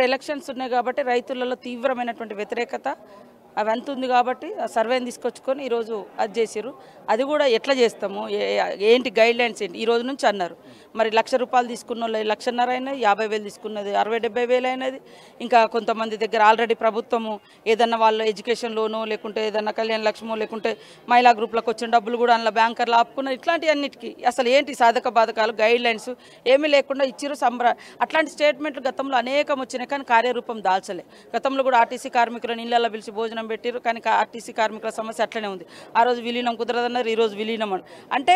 ఇప్పుడు ఎలక్షన్స్ ఉన్నాయి కాబట్టి రైతులలో తీవ్రమైనటువంటి వ్యతిరేకత అవి ఎంత ఉంది కాబట్టి ఆ సర్వేని తీసుకొచ్చుకొని ఈరోజు అది చేసారు అది కూడా ఎట్లా చేస్తాము ఏంటి గైడ్ లైన్స్ ఏంటి ఈ రోజు నుంచి అన్నారు మరి లక్ష రూపాయలు తీసుకున్న వాళ్ళు లక్షన్నర అయినది యాభై వేలు తీసుకున్నది అరవై డెబ్బై వేలు అయినది ఇంకా కొంతమంది దగ్గర ఆల్రెడీ ప్రభుత్వము ఏదన్నా వాళ్ళ ఎడ్యుకేషన్ లోను లేకుంటే ఏదన్నా కళ్యాణ లక్ష్మో లేకుంటే మహిళా గ్రూప్లకు వచ్చిన డబ్బులు కూడా అందులో బ్యాంకర్లు ఆపుకున్న ఇట్లాంటివన్నిటికీ అసలు ఏంటి సాధక బాధకాలు గైడ్ లైన్స్ ఏమీ లేకుండా ఇచ్చిరు సంబర అట్లాంటి స్టేట్మెంట్లు గతంలో అనేకం వచ్చినాయి కానీ కార్యరూపం దాల్చలే గతంలో కూడా ఆర్టీసీ కార్మికులను ఇళ్ళల్లో పిలిచి భోజనం విలీనం పెట్టారు కానీ ఆర్టీసీ కార్మికుల సమస్య అట్లనే ఉంది ఆ రోజు విలీనం కుదరదన్నారు ఈరోజు విలీనం అంటే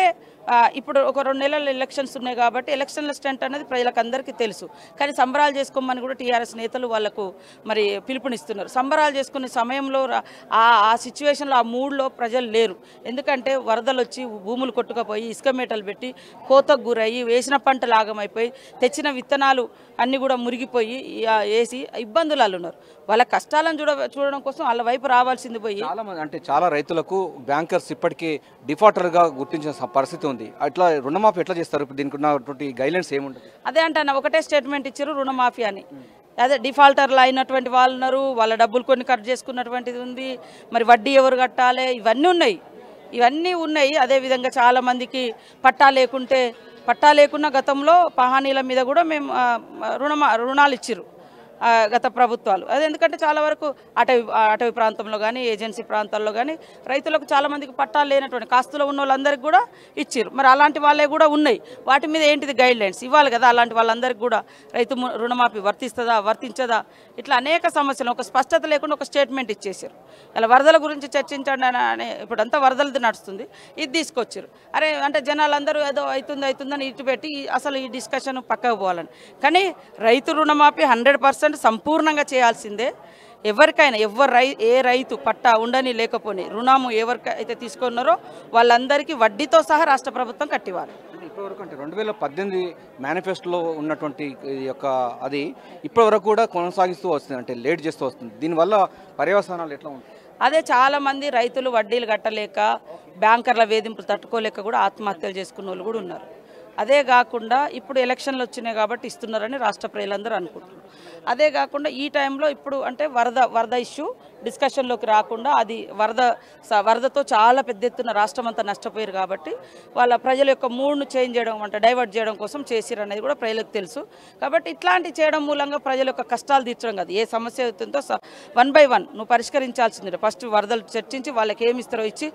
ఇప్పుడు ఒక రెండు నెలలు ఎలక్షన్స్ ఉన్నాయి కాబట్టి ఎలక్షన్ల స్టెంట్ అనేది ప్రజలకు అందరికీ తెలుసు కానీ సంబరాలు చేసుకోమని కూడా టీఆర్ఎస్ నేతలు వాళ్లకు మరి పిలుపునిస్తున్నారు సంబరాలు చేసుకునే సమయంలో ఆ సిచ్యువేషన్లో ఆ మూడ్లో ప్రజలు లేరు ఎందుకంటే వరదలు వచ్చి భూములు కొట్టుకుపోయి ఇసుక మేటలు పెట్టి కోతకు గురయ్యి వేసిన పంట లాగమైపోయి తెచ్చిన విత్తనాలు అన్నీ కూడా మురిగిపోయి వేసి ఇబ్బందులు వాళ్ళు ఉన్నారు వాళ్ళ కష్టాలను చూడ చూడడం కోసం వాళ్ళ వైపు రావాల్సింది పోయి చాలా అంటే చాలా రైతులకు బ్యాంకర్స్ ఇప్పటికీ డిఫాల్టర్గా గుర్తించిన పరిస్థితి ఉంది అట్లా రుణమాఫీ ఎట్లా చేస్తారు దీనికి ఉన్నటువంటి గైడ్లైన్స్ ఏముంటుంది అదే అంటే ఒకటే స్టేట్మెంట్ ఇచ్చారు రుణమాఫీ అని అదే డిఫాల్టర్లు అయినటువంటి వాళ్ళు ఉన్నారు వాళ్ళ డబ్బులు కొన్ని కట్ చేసుకున్నటువంటిది ఉంది మరి వడ్డీ ఎవరు కట్టాలి ఇవన్నీ ఉన్నాయి ఇవన్నీ ఉన్నాయి అదేవిధంగా చాలామందికి పట్టా లేకుంటే పట్టా లేకున్న గతంలో పహానీల మీద కూడా మేము రుణమా రుణాలు ఇచ్చిరు గత ప్రభుత్వాలు అది ఎందుకంటే చాలా వరకు అటవీ అటవీ ప్రాంతంలో కానీ ఏజెన్సీ ప్రాంతాల్లో కానీ రైతులకు చాలామందికి పట్టాలు లేనటువంటి కాస్తులో ఉన్న వాళ్ళందరికీ కూడా ఇచ్చారు మరి అలాంటి వాళ్ళే కూడా ఉన్నాయి వాటి మీద ఏంటిది గైడ్ లైన్స్ ఇవ్వాలి కదా అలాంటి వాళ్ళందరికీ కూడా రైతు రుణమాఫీ వర్తిస్తుందా వర్తించదా ఇట్లా అనేక సమస్యలు ఒక స్పష్టత లేకుండా ఒక స్టేట్మెంట్ ఇచ్చేసారు ఇలా వరదల గురించి చర్చించండి అనే ఇప్పుడంతా వరదలది నడుస్తుంది ఇది తీసుకొచ్చారు అరే అంటే జనాలందరూ ఏదో అవుతుంది అవుతుందని ఇటు పెట్టి అసలు ఈ డిస్కషన్ పక్కకు పోవాలని కానీ రైతు రుణమాఫీ హండ్రెడ్ పర్సెంట్ సంపూర్ణంగా చేయాల్సిందే ఎవరికైనా ఎవరు రై ఏ రైతు పట్టా ఉండని లేకపోని రుణము ఎవరికైతే తీసుకున్నారో వాళ్ళందరికీ వడ్డీతో సహా రాష్ట్ర ప్రభుత్వం కట్టివారు ఇప్పటివరకు అంటే రెండు వేల పద్దెనిమిది మేనిఫెస్టోలో ఉన్నటువంటి యొక్క అది ఇప్పటివరకు కూడా కొనసాగిస్తూ వస్తుంది అంటే లేట్ చేస్తూ వస్తుంది దీనివల్ల పర్యవసానాలు ఎట్లా ఉంటాయి అదే చాలామంది రైతులు వడ్డీలు కట్టలేక బ్యాంకర్ల వేధింపులు తట్టుకోలేక కూడా ఆత్మహత్యలు చేసుకున్న వాళ్ళు కూడా ఉన్నారు అదే కాకుండా ఇప్పుడు ఎలక్షన్లు వచ్చినాయి కాబట్టి ఇస్తున్నారని రాష్ట్ర ప్రజలందరూ అనుకుంటున్నారు అదే కాకుండా ఈ టైంలో ఇప్పుడు అంటే వరద వరద ఇష్యూ డిస్కషన్లోకి రాకుండా అది వరద వరదతో చాలా పెద్ద ఎత్తున రాష్ట్రం అంతా నష్టపోయారు కాబట్టి వాళ్ళ ప్రజల యొక్క మూడ్ను చేంజ్ చేయడం అంటే డైవర్ట్ చేయడం కోసం చేసిరు అనేది కూడా ప్రజలకు తెలుసు కాబట్టి ఇట్లాంటివి చేయడం మూలంగా ప్రజల యొక్క కష్టాలు తీర్చడం కాదు ఏ సమస్య అవుతుందో వన్ బై వన్ నువ్వు పరిష్కరించాల్సింది ఫస్ట్ వరదలు చర్చించి వాళ్ళకి ఏమి ఇస్తారో ఇచ్చి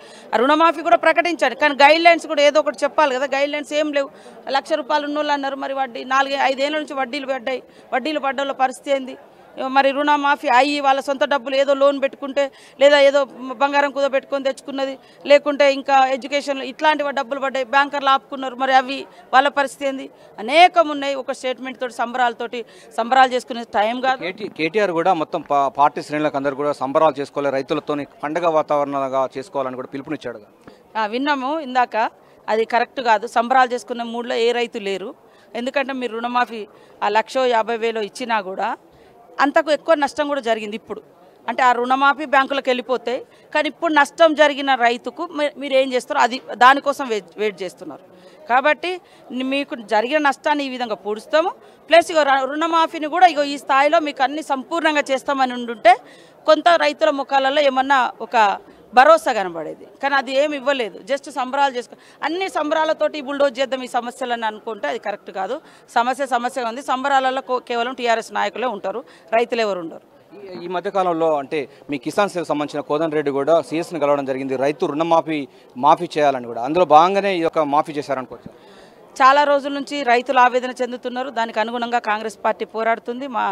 రుణమాఫీ కూడా ప్రకటించాడు కానీ గైడ్ లైన్స్ కూడా ఏదో ఒకటి చెప్పాలి కదా గైడ్ లైన్స్ ఏం లేవు లక్ష రూపాయలు ఉన్నోళ్ళు అన్నారు మరి వడ్డీ నాలుగు ఐదేళ్ళ నుంచి వడ్డీలు పడ్డాయి వడ్డీలు పడ్డోళ్ళ పరిస్థితి ఏంది మరి రుణమాఫీ అయ్యి వాళ్ళ సొంత డబ్బులు ఏదో లోన్ పెట్టుకుంటే లేదా ఏదో బంగారం పెట్టుకొని తెచ్చుకున్నది లేకుంటే ఇంకా ఎడ్యుకేషన్ ఇట్లాంటివి డబ్బులు పడ్డాయి బ్యాంకర్లు ఆపుకున్నారు మరి అవి వాళ్ళ పరిస్థితి ఏంది అనేకం ఉన్నాయి ఒక స్టేట్మెంట్ తోటి సంబరాలతోటి సంబరాలు చేసుకునే టైం కాదు కేటీఆర్ కూడా మొత్తం పార్టీ శ్రేణులకు అందరూ కూడా సంబరాలు చేసుకోవాలి రైతులతో పండగ వాతావరణంగా చేసుకోవాలని కూడా పిలుపునిచ్చాడు విన్నాము ఇందాక అది కరెక్ట్ కాదు సంబరాలు చేసుకున్న మూడ్లో ఏ రైతు లేరు ఎందుకంటే మీరు రుణమాఫీ ఆ లక్ష యాభై ఇచ్చినా కూడా అంతకు ఎక్కువ నష్టం కూడా జరిగింది ఇప్పుడు అంటే ఆ రుణమాఫీ బ్యాంకులకు వెళ్ళిపోతాయి కానీ ఇప్పుడు నష్టం జరిగిన రైతుకు మీరు ఏం చేస్తారో అది దానికోసం వెయిట్ వెయిట్ చేస్తున్నారు కాబట్టి మీకు జరిగిన నష్టాన్ని ఈ విధంగా పూడుస్తాము ప్లస్ ఇక రుణమాఫీని కూడా ఇగో ఈ స్థాయిలో మీకు అన్ని సంపూర్ణంగా చేస్తామని ఉంటుంటే కొంత రైతుల ముఖాలలో ఏమన్నా ఒక భరోసా కనబడేది కానీ అది ఏమి ఇవ్వలేదు జస్ట్ సంబరాలు చేసుకో అన్ని సంబరాలతోటి బుల్డోజ్ చేద్దాం ఈ అని అనుకుంటే అది కరెక్ట్ కాదు సమస్య సమస్యగా ఉంది సంబరాలలో కేవలం టీఆర్ఎస్ నాయకులే ఉంటారు రైతులు ఎవరు ఉండరు ఈ మధ్యకాలంలో అంటే మీ కిసాన్ సేవకు సంబంధించిన కోదండ రెడ్డి కూడా సీఎస్ని కలవడం జరిగింది రైతు రుణమాఫీ మాఫీ చేయాలని కూడా అందులో భాగంగానే ఈ యొక్క మాఫీ చేశారనుకోవచ్చు చాలా రోజుల నుంచి రైతులు ఆవేదన చెందుతున్నారు దానికి అనుగుణంగా కాంగ్రెస్ పార్టీ పోరాడుతుంది మా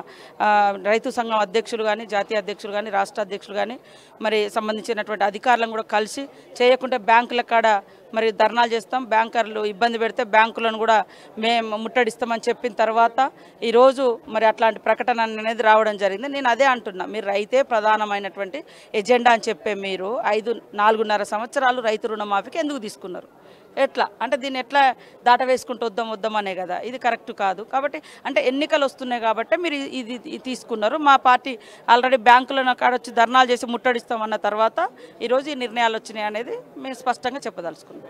రైతు సంఘం అధ్యక్షులు కానీ జాతీయ అధ్యక్షులు కానీ రాష్ట్ర అధ్యక్షులు కానీ మరి సంబంధించినటువంటి అధికారులను కూడా కలిసి చేయకుంటే బ్యాంకుల కాడ మరి ధర్నాలు చేస్తాం బ్యాంకర్లు ఇబ్బంది పెడితే బ్యాంకులను కూడా మేము ముట్టడిస్తామని చెప్పిన తర్వాత ఈరోజు మరి అట్లాంటి ప్రకటన అనేది రావడం జరిగింది నేను అదే అంటున్నా మీరు రైతే ప్రధానమైనటువంటి ఎజెండా అని చెప్పే మీరు ఐదు నాలుగున్నర సంవత్సరాలు రైతు రుణమాఫీకి ఎందుకు తీసుకున్నారు ఎట్లా అంటే దీన్ని ఎట్లా దాట వేసుకుంటూ వద్దాం వద్దామనే కదా ఇది కరెక్ట్ కాదు కాబట్టి అంటే ఎన్నికలు వస్తున్నాయి కాబట్టి మీరు ఇది తీసుకున్నారు మా పార్టీ ఆల్రెడీ బ్యాంకులను వచ్చి ధర్నాలు చేసి ముట్టడిస్తామన్న తర్వాత ఈరోజు ఈ నిర్ణయాలు వచ్చినాయి అనేది మేము స్పష్టంగా చెప్పదలుచుకున్నాం